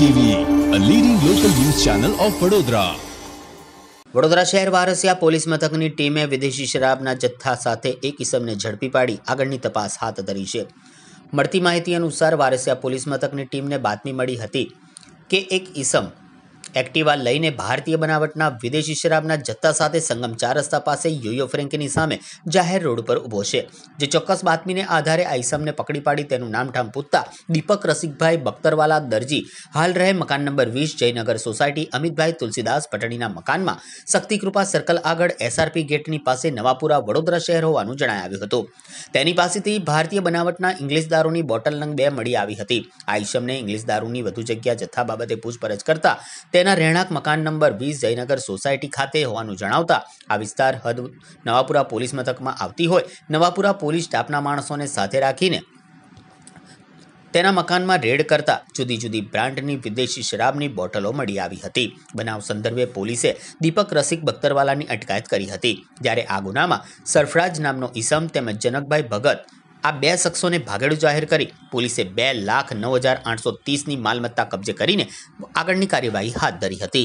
channel of Vadodara Vadodara શહેર વારસિયા police મથકની ટીમે વિદેશી શરાબના જથ્થા સાથે એક ઇસમને ઝડપી પાડી આગળની તપાસ હાથ ધરી છે મળતી માહિતી અનુસાર વારસિયા પોલીસ મથકની ટીમને બાતમી મળી હતી કે એક ઇસમ એક્ટિવા લઈને ભારતીય બનાવટના વિદેશી શરાબના જથ્થા સાથે સંગમ ચાર રસ્તા પાસે યોયો ફ્રેન્કની સામે જાહેર રોડ પર ઊભો છે જે ચોક્કસ બાતમીને આધારે આઈસમને પકડી પાડી તેનું નામઠામ પૂછતા દીપક રસિકભાઈ બખ્તરવાલા દરજી હાલ રહે મકાન નંબર વીસ જયનગર સોસાયટી અમિતભાઈ તુલસીદાસ પટણીના મકાનમાં શક્તિકૃપા સર્કલ આગળ એસઆરપી ગેટની પાસે નવાપુરા વડોદરા શહેર હોવાનું જણાવ્યું હતું તેની પાસેથી ભારતીય બનાવટના ઇંગ્લિશ દારૂની બોટલ નંગ બે મળી આવી હતી આઈસમને ઇંગ્લિશ દારૂની વધુ જગ્યા જથ્થા બાબતે પૂછપરછ કરતા તેને તેના રહેણાંક મકાન નંબર વીસ જયનગર સોસાયટી ખાતે હોવાનું જણાવતા આ વિસ્તાર હદ નવાપુરા પોલીસ મથકમાં આવતી હોય નવાપુરા પોલીસ સ્ટાફના માણસોને સાથે રાખીને તેના મકાનમાં રેડ કરતા જુદી જુદી બ્રાન્ડની વિદેશી શરાબની બોટલો મળી આવી હતી બનાવ સંદર્ભે પોલીસે દીપક રસિક બખ્તરવાલાની અટકાયત કરી હતી જ્યારે આ ગુનામાં સરફરાજ નામનો ઈસમ તેમજ જનકભાઈ ભગત આ બે શખ્સોને ભાગેડું જાહેર કરી પોલીસે બે લાખ નવ હજાર આઠસો ત્રીસની માલમત્તા કબજે કરીને આગળની કાર્યવાહી હાથ ધરી હતી